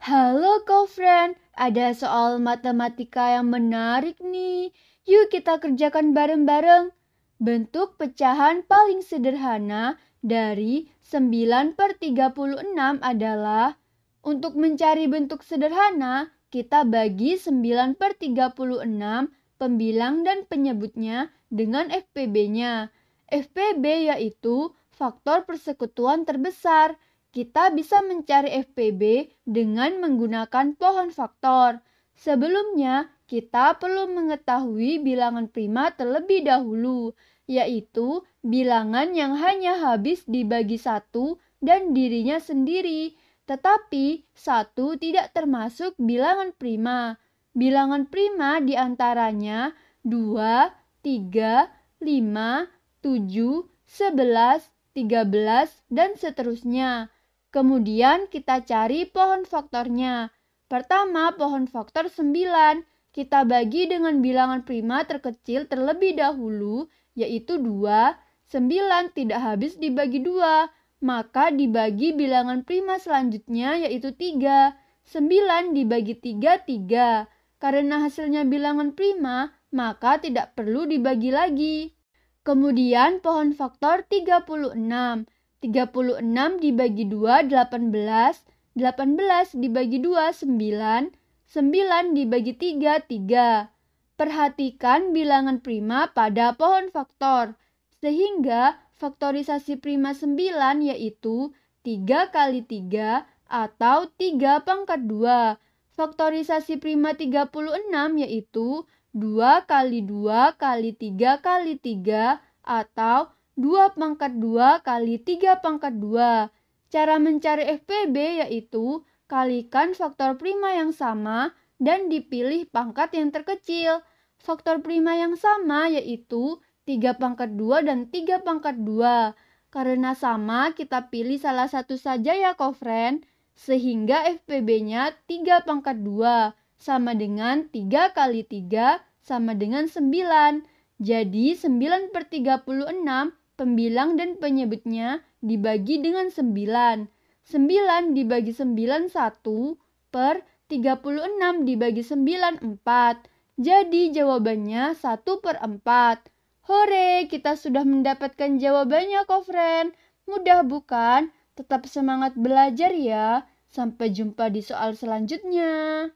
Halo co-friend, ada soal matematika yang menarik nih. Yuk kita kerjakan bareng-bareng. Bentuk pecahan paling sederhana dari 9 per 36 adalah Untuk mencari bentuk sederhana, kita bagi 9 per 36 pembilang dan penyebutnya dengan FPB-nya. FPB yaitu faktor persekutuan terbesar. Kita bisa mencari FPB dengan menggunakan pohon faktor. Sebelumnya, kita perlu mengetahui bilangan prima terlebih dahulu, yaitu bilangan yang hanya habis dibagi satu dan dirinya sendiri, tetapi satu tidak termasuk bilangan prima. Bilangan prima diantaranya 2, 3, 5, 7, 11, 13, dan seterusnya. Kemudian kita cari pohon faktornya. Pertama, pohon faktor 9. Kita bagi dengan bilangan prima terkecil terlebih dahulu, yaitu 2. 9 tidak habis dibagi 2, maka dibagi bilangan prima selanjutnya yaitu 3. 9 dibagi 3, 3. Karena hasilnya bilangan prima, maka tidak perlu dibagi lagi. Kemudian pohon faktor 36. 36 dibagi 2 18, 18 dibagi 2 9, 9 dibagi 3 3. Perhatikan bilangan prima pada pohon faktor sehingga faktorisasi prima 9 yaitu 3 kali 3 atau 3 pangkat 2. Faktorisasi prima 36 yaitu 2 kali 2 kali 3 kali 3 atau 2 pangkat 2 kali 3 pangkat 2. Cara mencari FPB yaitu kalikan faktor prima yang sama dan dipilih pangkat yang terkecil. Faktor prima yang sama yaitu 3 pangkat 2 dan 3 pangkat 2. Karena sama, kita pilih salah satu saja ya, kofren. Sehingga FPB-nya 3 pangkat 2 sama dengan 3 kali 3 sama dengan 9. Jadi 9 per 36 Pembilang dan penyebutnya dibagi dengan 9. 9 dibagi 9 1 per 36 dibagi 9 4. Jadi jawabannya 1 per 4. Hore, kita sudah mendapatkan jawabannya kok, friend. Mudah bukan? Tetap semangat belajar ya. Sampai jumpa di soal selanjutnya.